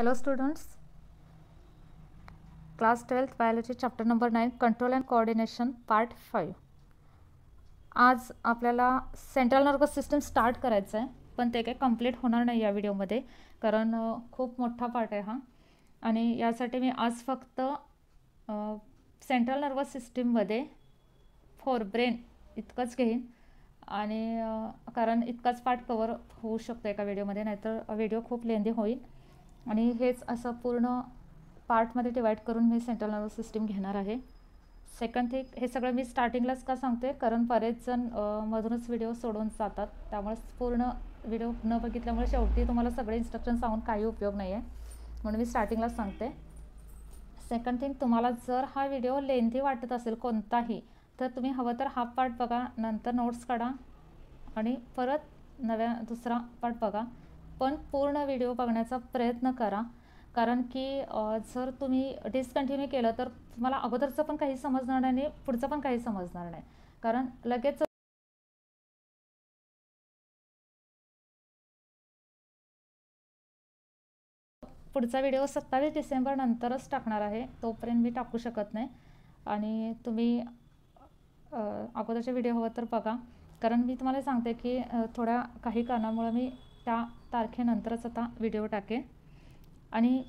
Hello students class twelfth biology chapter number 9 control and coordination part five आज आपल्याला central nervous system start करायचं आहे पण ते काही कंप्लीट होणार नाही या व्हिडिओमध्ये कारण खूप मोठा पार्ट आहे हा आणि यासाठी मी आज फक्त सेंट्रल नर्वस सिस्टीममध्ये फोर ब्रेन इतकंच घेईन आणि कारण इतकाच पार्ट कवर होऊ शकतो एका व्हिडिओमध्ये नाहीतर व्हिडिओ खूप लेंदी होईल आणि हेच असं पूर्ण पार्टमध्ये डिवाईड करून मी सेंट्रल नर्वस सिस्टीम घेणार आहे सेकंड थिंग हे सगळं मी स्टार्टिंगलाच का सांगते कारण बरेच जण मधूनच व्हिडिओ सोडून जातात त्यामुळे पूर्ण व्हिडिओ न बघितल्यामुळे शेवटी तुम्हाला सगळे इन्स्ट्रक्शन सांगून काही उपयोग नाही आहे म्हणून मी स्टार्टिंगलाच सांगते सेकंड थिंग तुम्हाला जर हा व्हिडिओ लेंथी वाटत असेल कोणताही तर तुम्ही हवं तर हा पार्ट बघा नंतर नोट्स काढा आणि परत नव्या दुसरा पार्ट बघा पण पूर्ण व्हिडिओ बघण्याचा प्रयत्न करा कारण की जर तुम्ही डिसकंटिन्यू केलं तर तुम्हाला अगोदरचं पण काही समजणार नाही पुढचं पण काही समजणार नाही कारण लगेच पुढचा व्हिडिओ सत्तावीस डिसेंबर नंतरच टाकणार आहे तोपर्यंत मी टाकू शकत नाही आणि तुम्ही अगोदरचे व्हिडिओ हवं तर बघा कारण मी तुम्हाला सांगते की थोड्या काही कारणामुळे मी त्या तारखेनंतरच आता व्हिडिओ टाकेन आणि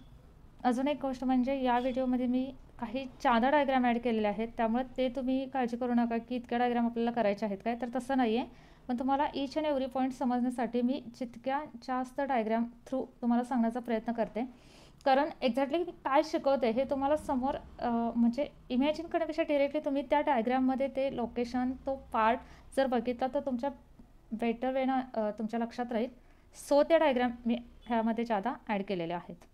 अजून एक गोष्ट म्हणजे या व्हिडिओमध्ये मी काही चांदा डायग्राम ॲड केलेले आहेत त्यामुळे ते तुम्ही काळजी करू नका की इतक्या डायग्राम आपल्याला करायचे आहेत काय तर तसं नाही आहे पण तुम्हाला ईच अँड एव्हरी पॉईंट समजण्यासाठी मी जितक्या जास्त डायग्राम थ्रू तुम्हाला सांगण्याचा प्रयत्न करते कारण एक्झॅक्टली मी काय शिकवते हे तुम्हाला समोर म्हणजे इमॅजिन करण्यापेक्षा डिरेक्टली तुम्ही त्या डायग्रॅममध्ये ते लोकेशन तो पार्ट जर बघितला तर तुमच्या बेटर वेना तुमच्या लक्षात राहील सो त्या डायग्राम मी ह्यामध्ये ज्यादा ॲड केलेल्या आहेत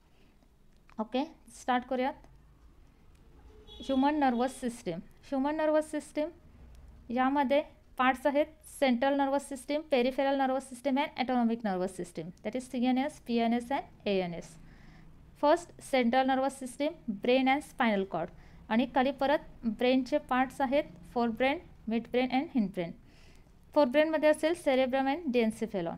ओके स्टार्ट करूयात human nervous system human nervous system यामध्ये पार्ट्स आहेत central nervous system peripheral nervous system and autonomic nervous system that is C N S P N S and A N S first central nervous system brain and spinal cord आणि खाली परत ब्रेनचे parts आहेत forebrain midbrain and hindbrain फोर ब्रेनमध्ये असेल cerebrum and डेन्सिफेलॉन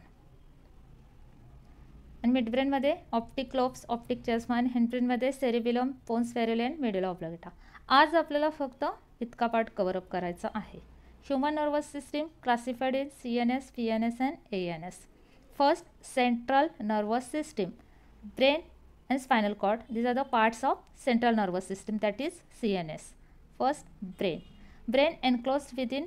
आणि मिडब्रेनमध्ये optic क्लोप्स optic चष्मा आणि हँडब्रेनमध्ये सेरेबिलम पोन्स फेरेल अँड मिडल ऑब्लगेटा आज आपल्याला फक्त इतका पार्ट अप करायचा आहे human nervous system classified in C N S P N S and A N S first central nervous system brain and spinal cord these are the parts of central nervous system that is C N S first brain brain enclose within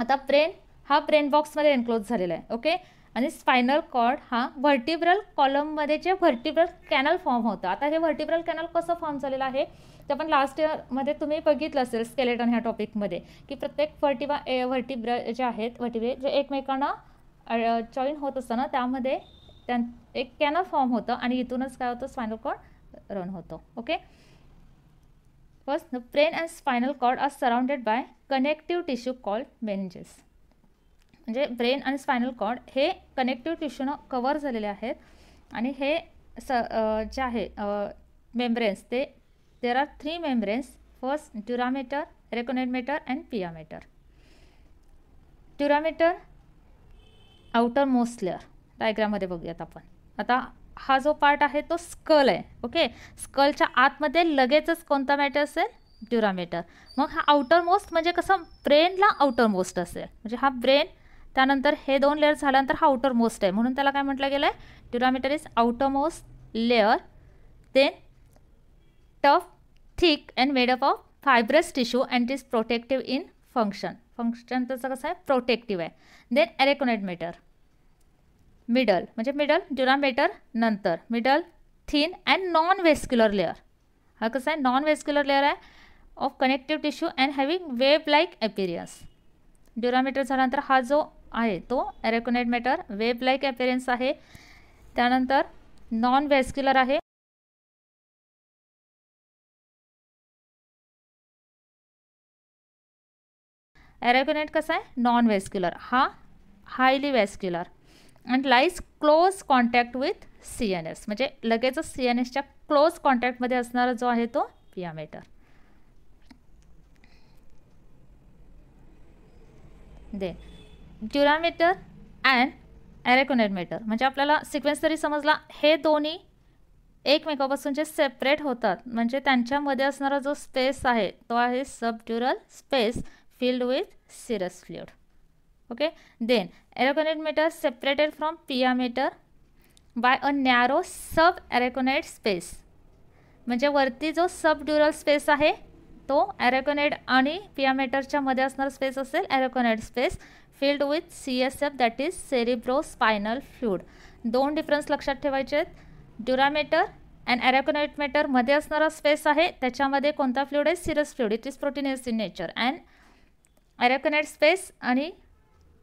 आता brain हा brain बॉक्समध्ये enclose झालेला आहे okay आणि spinal cord हा व्हर्टिब्रल कॉलममध्ये जे व्हर्टिब्रल canal form होतं आता हे व्हर्टिब्रल कॅनल कसं फॉर्म झालेलं आहे ते आपण लास्ट इयरमध्ये तुम्ही बघितलं असेल स्केलेटन ह्या टॉपिकमध्ये की प्रत्येक व्हर्टिबा व्हर्टिब्र जे आहेत व्हर्टिब्रे जे एकमेकांना जॉईन होत ना त्यामध्ये त्यां एक कॅनल फॉर्म होतं आणि इथूनच काय होतं स्पायनल कॉर्ड रन होतो okay First, the brain and spinal cord are surrounded by connective tissue called meninges. म्हणजे ब्रेन आणि स्पायनल कॉर्ड हे कनेक्टिव्ह टिश्यूनं कवर झालेले आहेत आणि हे स जे आहे मेम्ब्रेन्स ते there are three membranes first dura mater arachnoid mater and pia mater dura mater outermost layer डायग्राममध्ये बघूयात आपण आता हा जो पार्ट आहे तो स्कल आहे ओके स्कलच्या आतमध्ये लगेचच कोणता मॅटर असेल ड्युरामेटर मग हा आउटर मोस्ट म्हणजे कसं ब्रेनला आउटर मोस्ट असेल म्हणजे हा ब्रेन त्यानंतर हे दोन लेअर झाल्यानंतर हा आउटर मोस्ट आहे म्हणून त्याला काय म्हटलं गेलं आहे dura mater is outermost layer then tough thick and made up of fibrous tissue and is protective in function function त्याचं कसं आहे प्रोटेक्टिव्ह आहे देन एरेकोनेट मेटर मिडल म्हणजे मिडल ड्युरामेटर नंतर middle thin and non vascular layer हा कसं आहे non vascular layer आहे of connective tissue and having web like appearance dura mater झाल्यानंतर हा जो आहे तो arachnoid mater web like appearance आहे त्यानंतर नॉन व्हॅस्क्युलर आहे एरेकोनेट कसा आहे नॉन वेस्क्युलर हा highly vascular and lies close contact with C N S म्हणजे लगेचच सी एन एसच्या क्लोज कॉन्टॅक्टमध्ये असणारा जो आहे तो पियामेटर दे ड्युरामीटर अँड मीटर म्हणजे आपल्याला सिक्वेन्स तरी समजला हे दोन्ही एकमेकापासून जे सेपरेट होतात म्हणजे त्यांच्यामध्ये असणारा जो स्पेस आहे तो आहे subdural space filled with serous fluid okay then arachnoid meter separated from pia meter by a narrow subarachnoid space म्हणजे वरती जो सब ड्युरल स्पेस आहे तो ॲरेकोनेड आणि पियामेटरच्या मध्ये असणारा स्पेस असेल arachnoid space filled with C S F that is cerebrospinal fluid दोन डिफरन्स लक्षात ठेवायचे आहेत ड्युरामेटर अँड ॲरेकोनाइड मेटरमध्ये असणारा स्पेस आहे त्याच्यामध्ये कोणता फ्लूड आहे serous fluid it is protein is in nature and arachnoid space आणि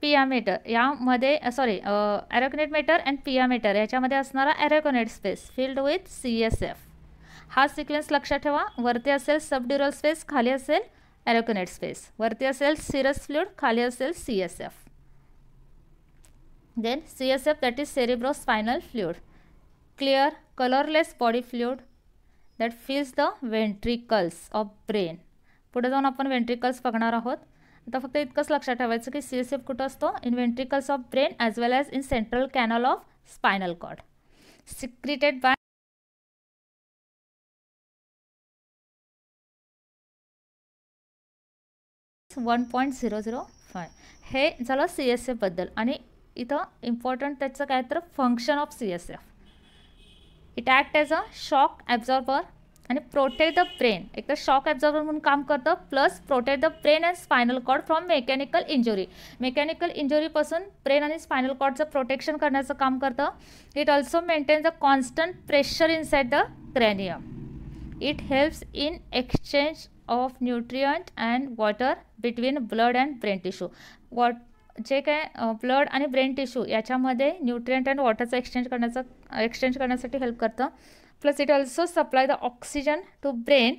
पियामीटर यामध्ये sorry arachnoid mater and pia mater याच्यामध्ये असणारा arachnoid space filled with C S F हा सिक्वेन्स लक्षात ठेवा वरती असेल सबड्युरल स्पेस खाली असेल ॲरोकोनेट स्पेस वरती असेल सिरस फ्लुड खाली असेल C S F then C S F that is cerebrospinal fluid clear colourless body fluid that fills the ventricles of brain पुढे जाऊन आपण वेंट्रिकल्स बघणार आहोत आता फक्त इतकंच लक्षात ठेवायचं की सी एस एफ कुठं असतो in of brain as well as in central canal of spinal cord secreted by one point zero zero five हे झालं सी एस एफबद्दल आणि इथं इम्पॉर्टंट त्याचं काय तर function of C S F it act as a shock absorber आणि protect the brain एक तर शॉक ॲब्झॉर्बर म्हणून काम करतं plus protect the brain and spinal cord from mechanical injury mechanical इंजुरीपासून ब्रेन आणि स्पायनल कॉर्डचं प्रोटेक्शन करण्याचं काम करतं it also maintain the constant pressure inside the cranium it helps in exchange of nutrient and water between blood and brain tissue what जे काय blood आणि brain tissue याच्यामध्ये न्यूट्रियंट अँड वॉटरचं एक्सचेंज करण्याचं एक्सचेंज करण्यासाठी हेल्प करतं plus it also supply the oxygen to brain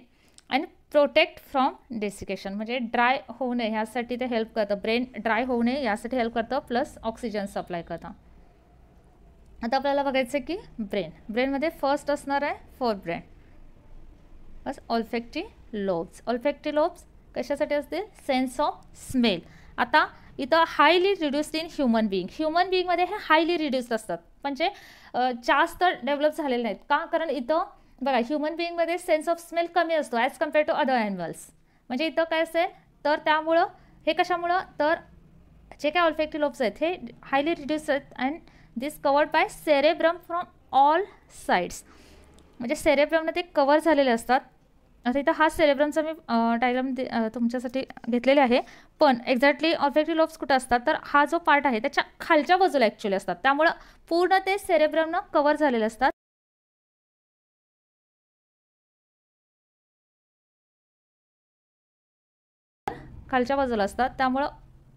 and protect from desiccation म्हणजे dry होऊ नये ह्यासाठी ते हेल्प करतं ब्रेन ड्राय होऊ नये यासाठी हेल्प करतं प्लस ऑक्सिजन सप्लाय करतं आता आपल्याला बघायचं की ब्रेन ब्रेनमध्ये फर्स्ट असणार आहे फोर ब्रेन बस ऑल्फेक्टी लोब्स ऑल्फेक्टी लोब्स कशासाठी असतील सेन्स ऑफ स्मेल आता इथं highly reduced in human being ह्युमन बिईंगमध्ये हे हायली रिड्युस्ड असतात म्हणजे जास्त डेव्हलप झालेले नाहीत का कारण इथं बघा ह्युमन बिईंगमध्ये सेन्स ऑफ स्मेल कमी असतो as compare to other animals म्हणजे इथं काय असेल तर त्यामुळं हे कशामुळं तर जे काय ऑल्फेक्टिव्ह लोब्स आहेत हे हायली रिड्यूस आहेत and this covered by cerebrum from all sides म्हणजे सेरेब्रमनं ते कवर झालेले असतात आता इथं हा सेरेब्रमचा मी डायग्राम तुमच्यासाठी घेतलेले आहे पण एक्झॅक्टली ऑब्जेक्टिव्ह लोब्स कुठं असतात तर हा जो पार्ट आहे त्याच्या खालच्या बाजूला ॲक्च्युली असतात त्यामुळं पूर्ण ते सेरेब्रमनं कवर झालेले असतात खालच्या बाजूला असतात त्यामुळं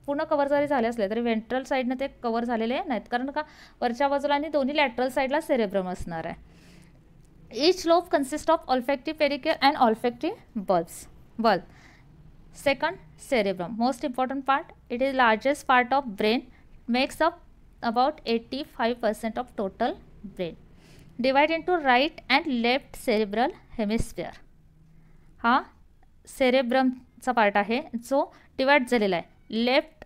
पूर्ण कवर जरी झाले असले तरी वेंट्रल साईडनं ते कवर झालेले नाहीत कारण का वरच्या बाजूला आणि दोन्ही लॅटरल साईडला सेरेब्रम असणार आहे Each lobe consists of olfactory pericardium and olfactory bulbs. Bulb. Second, cerebrum. Most important part. It is largest part of brain. Makes up about 85% of total brain. Divide into right and left cerebral hemisphere हा सेरेब्रमचा part आहे जो divide झालेला आहे left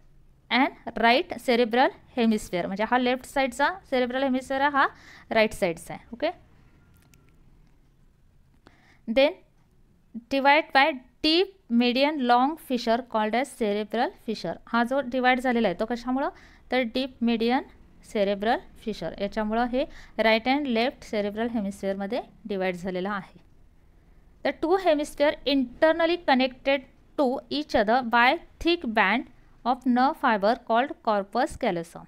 and right cerebral hemisphere म्हणजे हा left साईडचा cerebral hemisphere हा राईट साईडचा आहे okay then divide by deep median long fissure called as cerebral fissure हा जो डिवाइड झालेला आहे तो कशामुळं तर डीप मिडियन सेरेब्रल फिशर याच्यामुळं हे राईट अँड लेफ्ट सेरेब्रल हेमिस्फिअरमध्ये डिवाइड झालेला आहे तर two hemisphere internally connected to each other by thick band of न फायबर कॉल्ड कॉर्पस कॅलोसम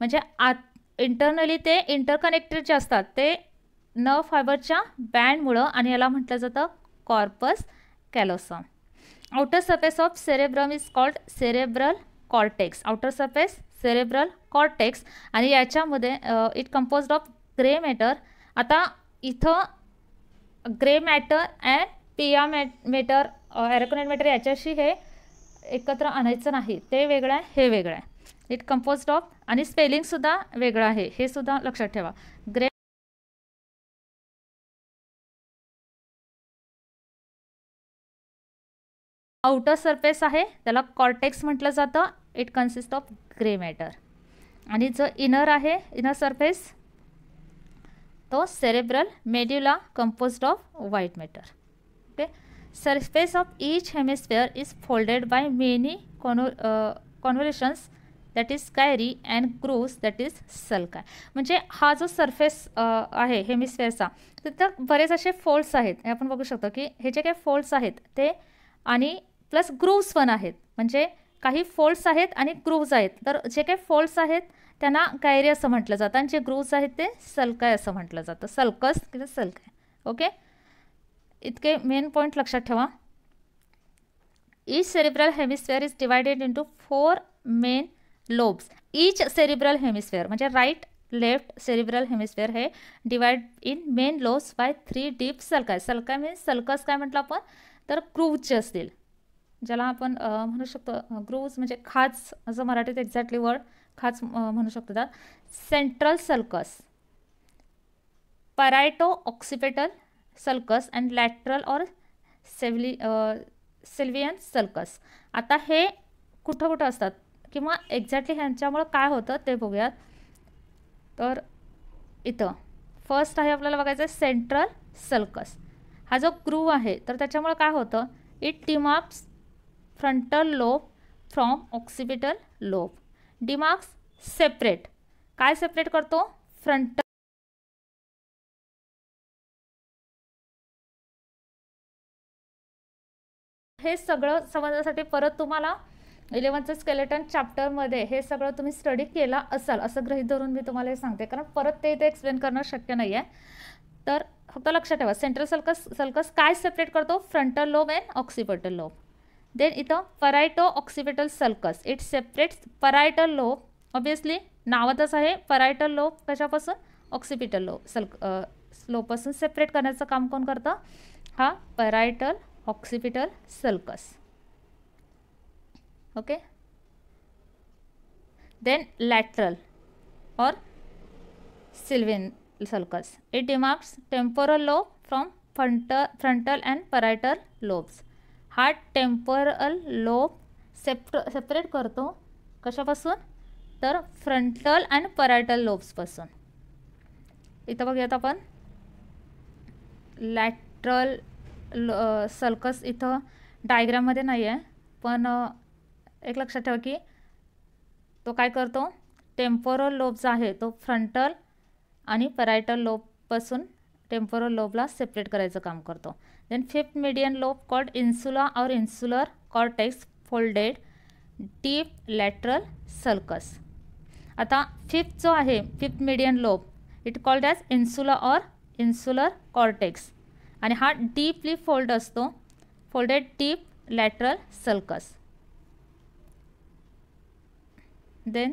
म्हणजे आत इंटरनली ते इंटरकनेक्टेड जे असतात ते नर्व फायबरच्या बँडमुळं आणि याला म्हटलं जातं corpus callosum outer surface of cerebrum is called cerebral cortex outer surface cerebral cortex आणि याच्यामध्ये it compose of grey matter आता इथं grey matter and pia mat matter arachnoid matter याच्याशी हे एकत्र आणायचं नाही ते वेगळं आहे हे वेगळं आहे इट कम्पोज ऑफ आणि स्पेलिंगसुद्धा वेगळं आहे हे सुद्धा लक्षात ठेवा ग्रे आउटर सरफेस आहे त्याला कॉर्टेक्स म्हटलं जातं it consist of grey matter आणि जो इनर आहे इनर सरफेस तो cerebral medulla composed of white matter okay surface of each hemisphere is folded by many con convolutions that is gyri and grooves that is sulci म्हणजे हा जो surface uh, आहे हेमिस्फेअरचा तिथं बरेच असे फोल्ड्स आहेत हे आपण बघू शकतो की हे जे काही फोल्ड्स आहेत ते आणि प्लस ग्रूव्स पण आहेत म्हणजे काही फोल्ड्स आहेत आणि ग्रूव्ज आहेत तर जे काही फोल्ड्स आहेत त्यांना कायरे असं म्हटलं जातं आणि जे ग्रूव्ज आहेत ते सलकाय असं म्हटलं जातं सलकस किंवा सलकाय ओके इतके मेन पॉईंट लक्षात ठेवा each cerebral hemisphere is divided into four main lobes each cerebral hemisphere म्हणजे राईट लेफ्ट सेरिब्रल हेमिस्फेअर हे divide in main lobes by three deep sulci sulci means sulcus काय म्हटलं आपण तर क्रूवचे असतील ज्याला आपण म्हणू शकतो ग्रूव्ज म्हणजे खाच असं मराठीत एक्झॅक्टली वर्ड खाच म्हणू शकतो त्यात central sulcus parieto occipital sulcus and lateral or सेव्हली सिल्वियन सल्कस आता हे कुठं कुठं असतात किंवा एक्झॅक्टली ह्यांच्यामुळं काय होतं ते बघूयात तर इथं फर्स्ट आहे आपल्याला बघायचं सेंट्रल सल्कस हा जो ग्रूव आहे तर त्याच्यामुळं काय होतं it team ups frontal lobe from occipital lobe demarks separate काय सेपरेट करतो फ्रंटल हे सगळं समजण्यासाठी परत तुम्हाला इलेवनचं स्केलेटन चॅप्टरमध्ये हे सगळं तुम्ही स्टडी केला असाल असं गृहित धरून मी तुम्हाला हे सांगते कारण परत ते इथे एक्सप्लेन करणं शक्य नाही आहे तर फक्त लक्षात ठेवा सेंट्रल सल्कस सल्कस काय सेपरेट करतो frontal lobe and occipital lobe then इथं parieto occipital sulcus it separates parietal lobe obviously नावातच आहे परायटल लोब कशापासून ऑक्सिपिटल लोब सल्क स्लोपासून सेपरेट करण्याचं काम कोण करतं हा parietal occipital sulcus okay then lateral or Sylvian sulcus it demarks temporal lobe from front frontal and parietal lobes हा टेम्परल लोब सेप्ट सेपरेट करतो कशापासून तर फ्रंटल अँड पराटल लोब्सपासून इथं बघूयात आपण लॅटरल ल सल्कस इथं डायग्राममध्ये नाही आहे पण एक लक्षात ठेवा की तो काय करतो टेम्पोरल लोब्स आहे तो फ्रंटल आणि पराइटल लोबपासून टेम्पोरल लोबला सेपरेट करायचं काम करतो then fifth median lobe called insula or insular cortex folded deep lateral sulcus आता फिफ्थ जो आहे fifth median lobe it called as insula or insular cortex आणि हा डीपली फोल्ड असतो folded deep lateral sulcus then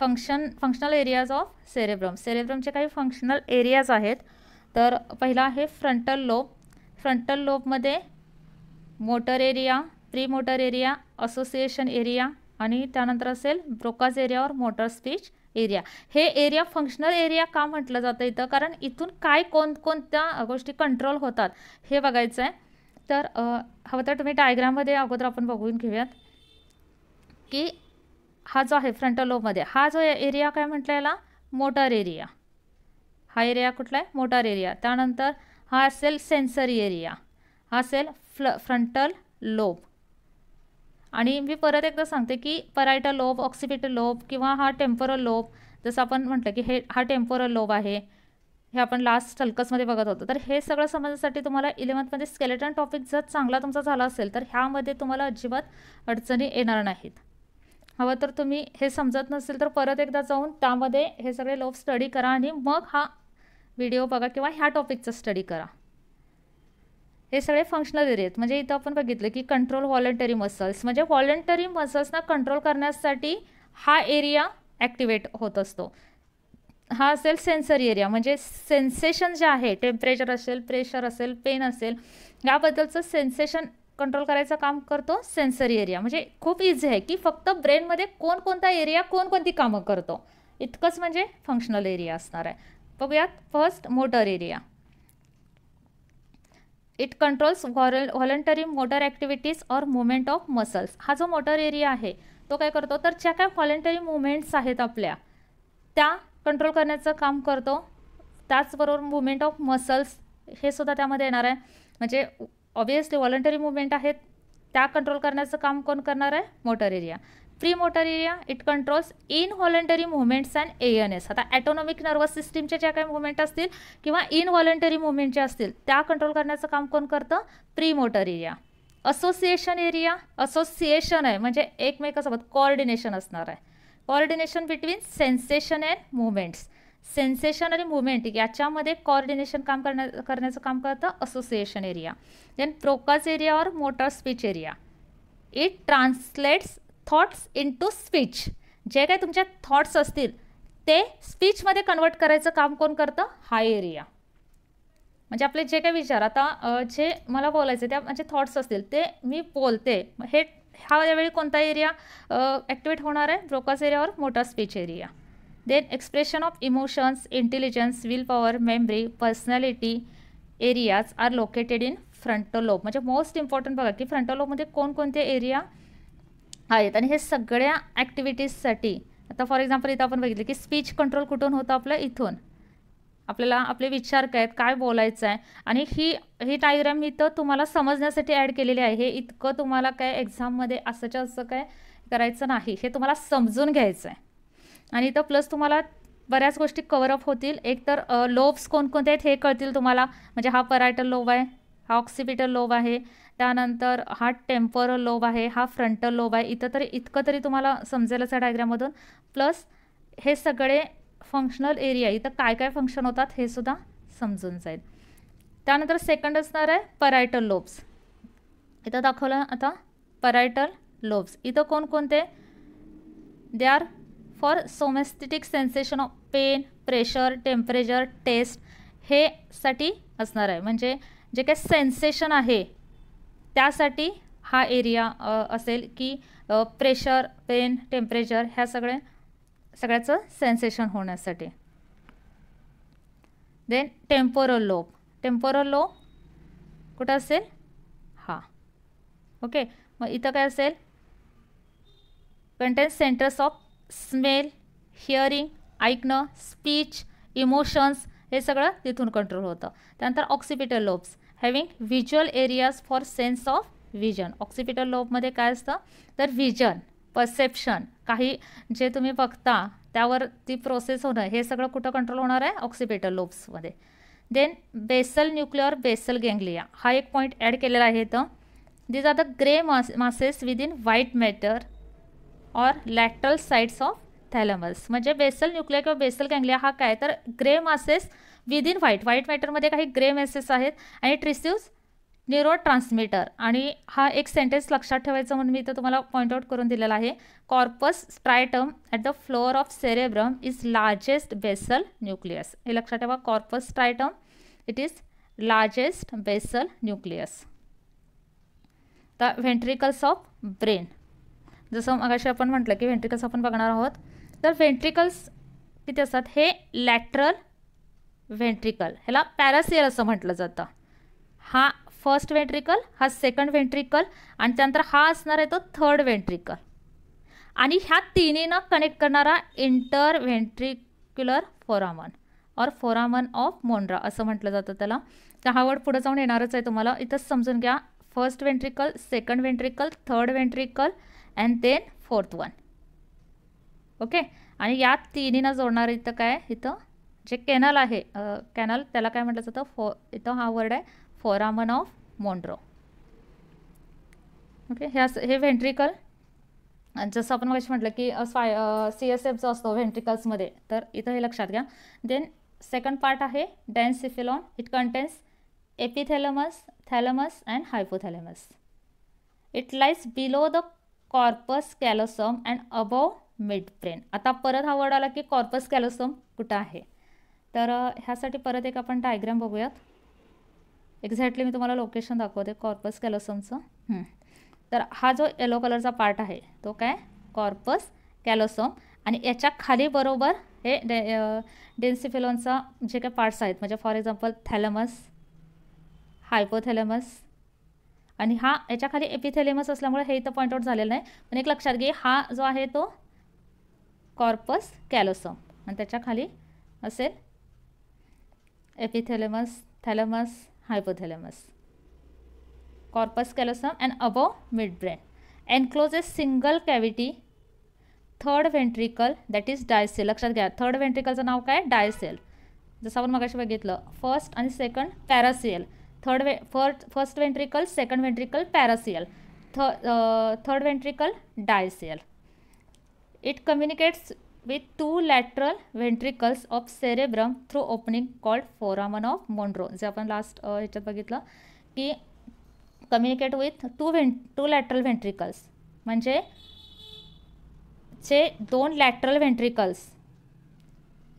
function functional areas of cerebrum सेरेब्रमचे काही functional areas आहेत तर पहिला आहे फ्रंटल लोब फ्रंटल लोबमध्ये motor area pre motor area association area आणि त्यानंतर असेल Broca's or motor speech area हे एरिया फंक्शनल एरिया का म्हटलं जातं इथं कारण इथून काय कोणकोणत्या गोष्टी कंट्रोल होतात हे बघायचं आहे तर हवं तर तुम्ही डायग्राममध्ये अगोदर आपण बघून घेऊयात की हा जो आहे फ्रंटल लोबमध्ये हा जो एरिया काय म्हटलेला मोटार एरिया हा एरिया कुठला आहे मोटार एरिया त्यानंतर हा असेल सेन्सरी एरिया हा असेल फ्ल फ्रंटल लोब आणि मी परत एकदा सांगते की पराइटल लोब ऑक्सिपिटल लोब किंवा हा टेम्पोरल लोब जसं आपण म्हटलं की हे हा टेम्पोरल लोब आहे हे आपण लास्ट हलकसमध्ये बघत होतो तर हे सगळं समजण्यासाठी तुम्हाला इलेवन्थमध्ये स्केलेटन टॉपिक जर चांगला तुमचा झाला असेल तर ह्यामध्ये तुम्हाला अजिबात अडचणी येणार नाहीत हवं तर तुम्ही हे समजत नसेल तर परत एकदा जाऊन त्यामध्ये हे सगळे लोफ स्टडी करा आणि मग हा व्हिडिओ बघा किंवा ह्या टॉपिकचा स्टडी करा हे सगळे फंक्शनल आहेत म्हणजे इथं आपण बघितलं की कंट्रोल व्हॉलेंटरी मसल्स म्हणजे व्हॉलेंटरी मसल्सना कंट्रोल करण्यासाठी हा एरिया ॲक्टिवेट होत असतो हा असेल सेन्सरी एरिया म्हणजे सेन्सेशन जे आहे टेम्परेचर असेल प्रेशर असेल पेन असेल याबद्दलचं सेन्सेशन कंट्रोल करायचं काम करतो सेन्सरी एरिया म्हणजे खूप इझी आहे की फक्त ब्रेनमध्ये कोणकोणता एरिया कोणकोणती कामं करतो इतकंच म्हणजे फंक्शनल एरिया असणार आहे बघूयात first motor area it controls vol voluntary motor activities or movement of muscles हा जो मोटर एरिया आहे तो काय करतो तर ज्या काय व्हॉलंटरी मुवमेंट्स आहेत आपल्या त्या कंट्रोल करण्याचं काम करतो त्याचबरोबर मुवमेंट ऑफ मसल्स हे सुद्धा त्यामध्ये येणार आहे म्हणजे ऑब्वियसली व्हॉलंटरी मुवमेंट आहेत त्या कंट्रोल करण्याचं काम कोण करणार आहे motor area pre motor area it controls in voluntary movements and A N S आता ॲटोनॉमिक नर्वस सिस्टीमच्या ज्या काही मुवमेंट असतील किंवा इन व्हॉलंटरी मुवमेंटच्या असतील त्या कंट्रोल करण्याचं काम कोण करतं pre motor area association area association आहे म्हणजे एकमेकासोबत कोऑर्डिनेशन असणार आहे coordination between sensation and movements sensation आणि मुवमेंट याच्यामध्ये कॉर्डिनेशन काम करण्या करण्याचं काम करतं association area then Broca's area or motor speech area it translates thoughts into speech जे काही तुमच्या थॉट्स असतील ते स्पीचमध्ये कन्वर्ट करायचं काम कोण करतं हा एरिया म्हणजे आपले जे काही विचार आता जे मला बोलायचे त्या म्हणजे थॉट्स असतील ते मी बोलते हे हा यावेळी कोणता एरिया ॲक्टिवेट होणार आहे Broca's area or motor speech area then expression of emotions intelligence willpower memory personality areas are located in front lobe म्हणजे मोस्ट इम्पॉर्टंट बघा की फ्रंटल लोबमध्ये कोणकोणते एरिया आहेत आणि हे सगळ्या ॲक्टिव्हिटीजसाठी आता फॉर एक्झाम्पल इथं आपण बघितलं की स्पीच कंट्रोल कुठून होतं आपलं इथून आपल्याला आपले विचार काय आहेत काय बोलायचं आहे आणि ही ही डायग्राम इथं तुम्हाला समजण्यासाठी ॲड केलेली आहे हे इतकं तुम्हाला काय एक्झाममध्ये असंच्या असं काय करायचं नाही हे तुम्हाला समजून घ्यायचं आहे आणि इथं प्लस तुम्हाला बऱ्याच गोष्टी अप होतील एकतर लोब्स कोणकोणते आहेत हे कळतील तुम्हाला म्हणजे हा परायटल लोब आहे हा ऑक्सिपिटल लोब आहे त्यानंतर हा टेम्परल लोब आहे हा फ्रंटल लोब आहे इथं तरी इतकं तरी तुम्हाला समजेलच आहे डायग्राममधून प्लस हे सगळे फंक्शनल एरिया इथं काय काय फंक्शन होतात हे सुद्धा समजून जाईल त्यानंतर सेकंड असणार आहे परायटल लोब्स इथं दाखवलं आता परायटल लोब्स इथं कोणकोणते they are for somesthetic sensation of pain pressure temperature taste हे साठी असणार आहे म्हणजे जे काय सेन्सेशन आहे त्यासाठी हा एरिया असेल की प्रेशर पेन टेम्परेचर ह्या सगळ्या सगळ्याचं सेन्सेशन होण्यासाठी then temporal lobe temporal lobe कुठं असेल हा ओके मग इथं काय असेल contain centres of smell hearing ऐकणं स्पीच इमोशन्स हे सगळं तिथून कंट्रोल होतं त्यानंतर occipital lobes having visual areas for sense of vision occipital लोबमध्ये काय असतं तर व्हिजन परसेप्शन काही जे तुम्ही बघता त्यावर ती प्रोसेस होणं हे सगळं कुठं कंट्रोल होणार आहे ऑक्सिपिटल लोब्समध्ये then basal nuclear basal ganglia हा एक पॉईंट ॲड केलेला आहे तर these are the grey mass masses within white matter or lateral sides of थॅलमस म्हणजे बेसल न्यूक्लिया किंवा बेसल गँग्लिया हा काय तर grey masses in white white मॅटरमध्ये काही ग्रे मेसेस आहेत आणि ट्रिस्यूज न्यूरो ट्रान्समीटर आणि हा एक सेंटेन्स लक्षात ठेवायचा म्हणून मी इथं तुम्हाला पॉईंट आउट करून दिलेला आहे corpus striatum at the floor of cerebrum is largest basal nucleus हे लक्षात ठेवा corpus striatum it is largest basal nucleus the ventricles of brain जसं मगाशी आपण म्हटलं की व्हेंट्रिकल्स आपण बघणार आहोत तर व्हेंट्रिकल्स किती असतात हे लॅटरल व्हेंट्रिकल ह्याला पॅरासियर असं म्हटलं जातं हा फर्स्ट व्हेंट्रिकल हा सेकंड व्हेंट्रिकल आणि त्यानंतर हा असणार आहे तो थर्ड व्हेंट्रिकल आणि ह्या तिन्हीनं कनेक्ट करणारा interventricular foramen or foramen of मोंड्रा असं म्हटलं जातं त्याला तर हा वर्ड पुढे जाऊन येणारच आहे तुम्हाला इथंच समजून घ्या first ventricle second ventricle third ventricle and then fourth one okay आणि यात तिन्हीनं जोडणार इथं काय इथं जे कॅनल आहे कॅनल त्याला काय म्हटलं जातं फो इथं हा वर्ड आहे फोरामन ऑफ मोंड्रो ओके ह्या हे व्हेंट्रिकल जसं आपण कशी म्हटलं की स्वाय सी एस एफ जो असतो व्हेंट्रिकल्समध्ये तर इथं हे लक्षात घ्या देन सेकंड पार्ट आहे diencephalon it contains epithalamus thalamus and hypothalamus it lies below the corpus callosum and above midbrain आता परत हा वर्ड आला की कॉर्पस कॅलोसम कुठं आहे तर ह्यासाठी परत एक आपण डायग्राम बघूयात एक्झॅक्टली मी तुम्हाला लोकेशन दाखवते कॉर्पस कॅलोसमचं तर हा जो येलो कलरचा पार्ट आहे तो काय कॉर्पस कॅलोसम आणि याच्या खाली बरोबर हे डे जे काही पार्ट्स आहेत म्हणजे फॉर एक्झाम्पल थॅलमस हायपोथॅलमस आणि हा याच्या खाली एपिथेलेमस असल्यामुळे हे इथं पॉईंट आउट झालेलं नाही पण एक लक्षात घे हा जो आहे तो कॉर्पस कॅलोसम आणि त्याच्या खाली असेल epithalamus thalamus hypothalamus corpus callosum and above midbrain a single cavity third ventricle that is diocoel लक्षात घ्या थर्ड व्हेंट्रिकलचं नाव काय डायसेल जसं आपण मगाशी बघितलं फर्स्ट आणि सेकंड पॅरासिएल थर्ड वे first first ventricle second ventricle paracoel th third ventricle diocoel it communicates with two lateral ventricles of cerebrum through opening called foramen of Monro जे आपण लास्ट uh, ह्याच्यात बघितलं की communicate with two ven two lateral ventricles म्हणजे चे दोन lateral ventricles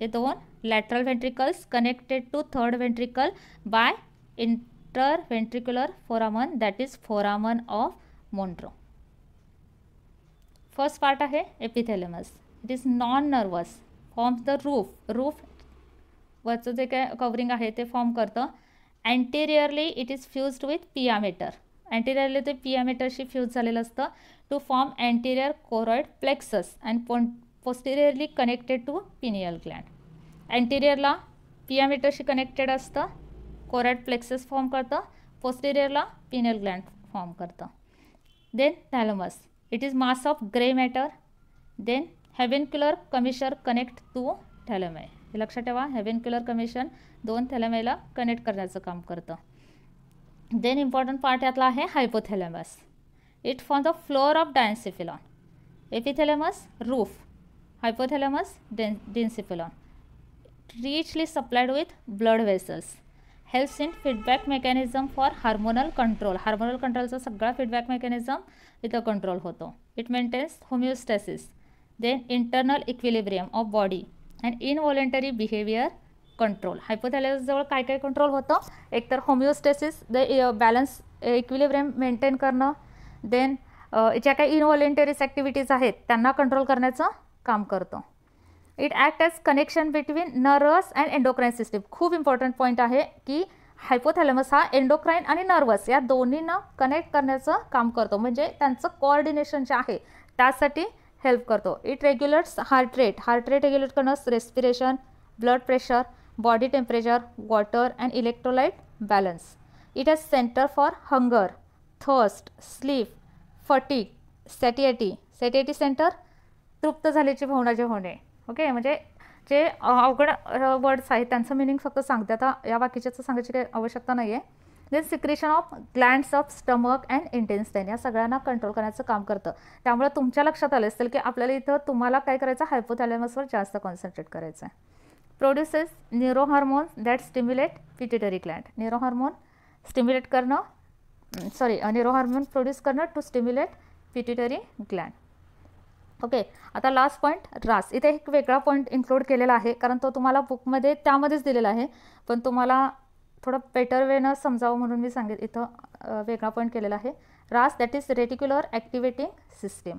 हे दोन lateral ventricles connected to third ventricle by interventricular foramen that is foramen of Monroe. First part आहे epithalamus. It is non nervous Forms the roof roof वरचं जे काय covering आहे ते फॉर्म करतं anteriorly it is fused with pia mater anteriorly ते पियामेटरशी fuse झालेलं असतं to form anterior choroid plexus and po posteriorly connected to pineal gland अँटेरियरला पियामेटरशी कनेक्टेड असतं कोरॅट फ्लेक्सेस फॉर्म करतं पोस्टेरियरला पिनल ग्लँड फॉर्म करतं then thalamus it is mass of grey matter then हॅवेनक्युलर कमिशर कनेक्ट टू थॅलमय हे लक्षात ठेवा हॅवेनक्युलर कमिशन दोन थॅलमेला कनेक्ट करण्याचं काम करतं देन इम्पॉर्टंट पार्ट यातला आहे hypothalamus it for the floor of diencephalon epithalamus roof hypothalamus then diencephalon richly supplied with blood vessels help in feedback mechanism for hormonal control hormonal कंट्रोलचा सगळा फीडबॅक मेकॅनिझम इथं control होतो it maintains homeostasis then internal equilibrium of body and involuntary behaviour control हायपोथॅलॅसजवळ काय काय control होतं एकतर homeostasis the balance equilibrium maintain करणं देन uh, ज्या काही इनव्हॉलेंटरीज ॲक्टिव्हिटीज आहेत त्यांना कंट्रोल करण्याचं काम करतो it act as connection between nervous and endocrine system खूप इम्पॉर्टंट पॉईंट आहे की हायपोथॅलमस हा एंडोक्राईन आणि नर्वस या दोन्हींना कनेक्ट करण्याचं काम करतो म्हणजे त्यांचं कोऑर्डिनेशन जे आहे त्यासाठी हेल्प करतो it regulates heart rate heart rate regulate करणं respiration blood pressure body temperature water and electrolyte balance it has centre for hunger thirst sleep fatigue satiety satiety centre तृप्त झाल्याची भावना जे होणे ओके म्हणजे जे अवघड वर्ड्स आहेत त्यांचं मिनिंग फक्त सांगते आता या बाकीच्याचं सांगायची काही आवश्यकता नाही आहे then secretion of glands of stomach and intestine या सगळ्यांना कंट्रोल करण्याचं काम करतं त्यामुळे तुमच्या लक्षात आलं असेल की आपल्याला इथं तुम्हाला काय करायचं हायपोथॅलेमसवर जास्त कॉन्सन्ट्रेट करायचं आहे produces neuro that stimulate pituitary gland neurohormone stimulate करणं सॉरी न्युरोहार्मोन हार्मोन प्रोड्यूस करणं to stimulate pituitary gland okay आता लास्ट पॉईंट रास इथे एक वेगळा पॉईंट इन्क्लूड केलेला आहे कारण तो तुम्हाला बुकमध्ये त्यामध्येच दिलेला आहे पण तुम्हाला थोडं बेटर वेनं समजावं म्हणून मी सांगेल इथं वेगळा पॉईंट केलेला आहे RAS that is reticular activating system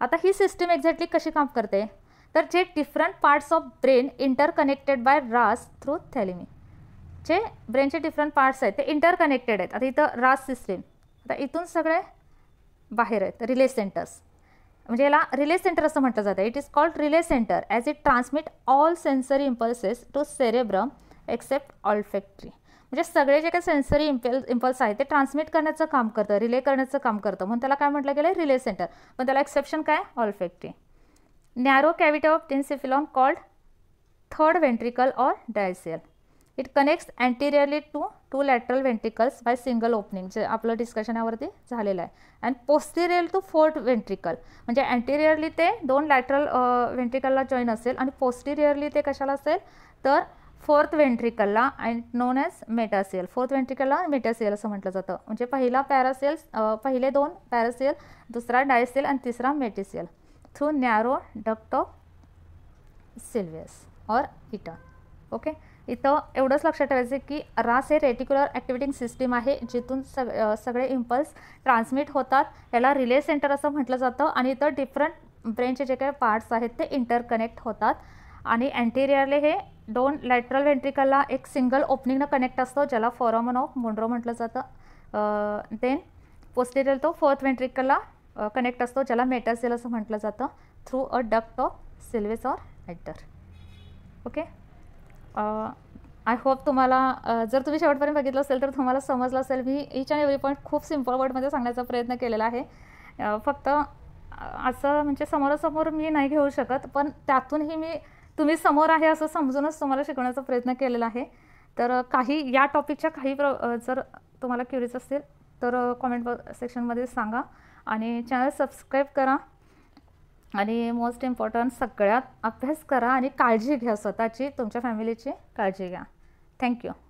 आता ही सिस्टीम एक्झॅक्टली कशी काम करते तर जे different parts of brain interconnected by RAS through thalami जे ब्रेनचे डिफरंट पार्ट्स आहेत ते इंटरकनेक्टेड आहेत आता इथं रास सिस्टीम आता इथून सगळे बाहेर आहेत रिले सेंटर्स म्हणजे याला रिले सेंटर असं म्हटलं जातं it is called relay centre as it transmit all sensory impulses to cerebrum except olfactory म्हणजे सगळे जे काही सेन्सरी इम्पल इम्पल्स आहेत ते ट्रान्समिट करण्याचं काम करतं रिले करण्याचं काम करतं म्हणून त्याला काय म्हटलं गेलं रिले सेंटर पण त्याला एक्सेप्शन काय olfactory narrow cavity of diencephalon called third ventricle or diocoel it connects anteriorly to two lateral ventricles by single opening जे आपलं डिस्कशनावरती झालेलं आहे and posterior to fourth ventricle म्हणजे अँटिरियरली ते दोन लॅटरल व्हेंट्रिकलला जॉईन असेल आणि पोस्टिरियरली ते कशाला असेल तर फोर्थ व्हेंट्रिकलला and known as metacoel fourth व्हेंट्रिकलला मेटासेल असं म्हटलं जातं म्हणजे पहिला पॅरासेल पहिले दोन पॅरासेल दुसरा डायसेल आणि तिसरा metacoel through narrow duct of Sylvius or iter okay इथं एवढंच लक्षात ठेवायचं की रास हे रेटिक्युलर ॲक्टिव्हेटिंग सिस्टीम आहे जिथून सग सगळे इम्पल्स ट्रान्समिट होतात याला रिले सेंटर असं म्हटलं जातं आणि इथं डिफरंट ब्रेनचे जे काही पार्ट्स आहेत ते इंटरकनेक्ट होतात आणि अँटेरियरले हे दोन लॅटरल व्हेंट्रिकलला एक सिंगल ओपनिंगनं कनेक्ट असतो ज्याला फॉरमन ऑफ मुंड्रो म्हटलं जातं देन पोस्टेरियल तो फोर्थ व्हेंट्रिकलला कनेक्ट असतो ज्याला मेटासेल असं म्हटलं जातं through a duct of Sylvius or iter okay I hope तुम्हाला जर तुम्ही शेवटपर्यंत बघितलं असेल तर तुम्हाला समजलं असेल मी इच अँड एव्हरी पॉईंट खूप सिम्पल वर्डमध्ये सांगण्याचा प्रयत्न केलेला आहे फक्त असं म्हणजे समोरासमोर मी नाही घेऊ शकत पण त्यातूनही मी तुम्ही समोर आहे असं समजूनच तुम्हाला शिकवण्याचा प्रयत्न केलेला आहे तर काही या टॉपिकच्या काही प्र जर तुम्हाला क्युरीज असतील तर कॉमेंट सेक्शनमध्ये सांगा आणि चॅनल सबस्क्राईब करा आणि मोस्ट इम्पॉर्टंट सगळ्यात अभ्यास करा आणि काळजी घ्या स्वतःची तुमच्या फॅमिलीची काळजी घ्या थँक्यू